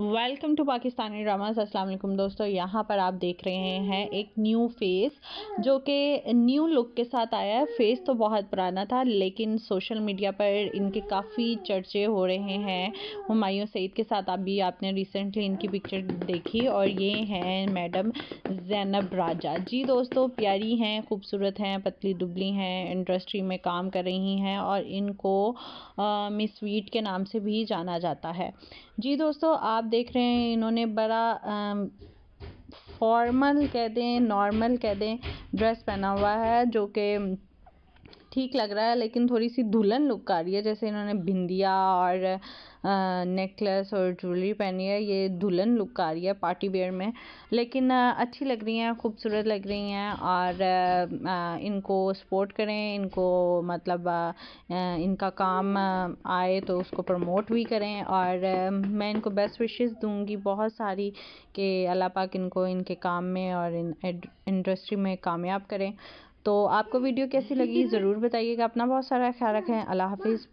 welcome to Pakistani dramas अस्सलाम दोस्तों यहाँ पर आप देख रहे हैं एक न्यू फेस जो कि न्यू लुक के साथ आया है फेस तो बहुत पुराना था लेकिन सोशल मीडिया पर इनके काफ़ी चर्चे हो रहे हैं हमायूँ सईद के साथ अभी आप आपने रिसेंटली इनकी पिक्चर देखी और ये हैं मैडम जैनब राजा जी दोस्तों प्यारी हैं खूबसूरत हैं पतली दुबली हैं इंडस्ट्री में काम कर रही हैं और इनको मिस स्वीट के नाम से भी जाना जाता है जी दोस्तों आप देख रहे हैं इन्होंने बड़ा फॉर्मल कह दें नॉर्मल कह दें ड्रेस पहना हुआ है जो कि-- ठीक लग रहा है लेकिन थोड़ी सी दुल्हन लुक आ रही है जैसे इन्होंने बिंदिया और नेकलेस और ज्वेलरी पहनी है ये दुल्हन लुक आ रही है पार्टी वेयर में लेकिन अच्छी लग रही हैं खूबसूरत लग रही हैं और इनको सपोर्ट करें इनको मतलब इनका काम आए तो उसको प्रमोट भी करें और मैं इनको बेस्ट विशेस दूंगी बहुत सारी कि अल्लाह पाक इनको इनके काम में और इन इंडस्ट्री में कामयाब करें तो आपको वीडियो कैसी लगी ज़रूर बताइएगा अपना बहुत सारा ख्याल रखें अल्लाह हाफिज़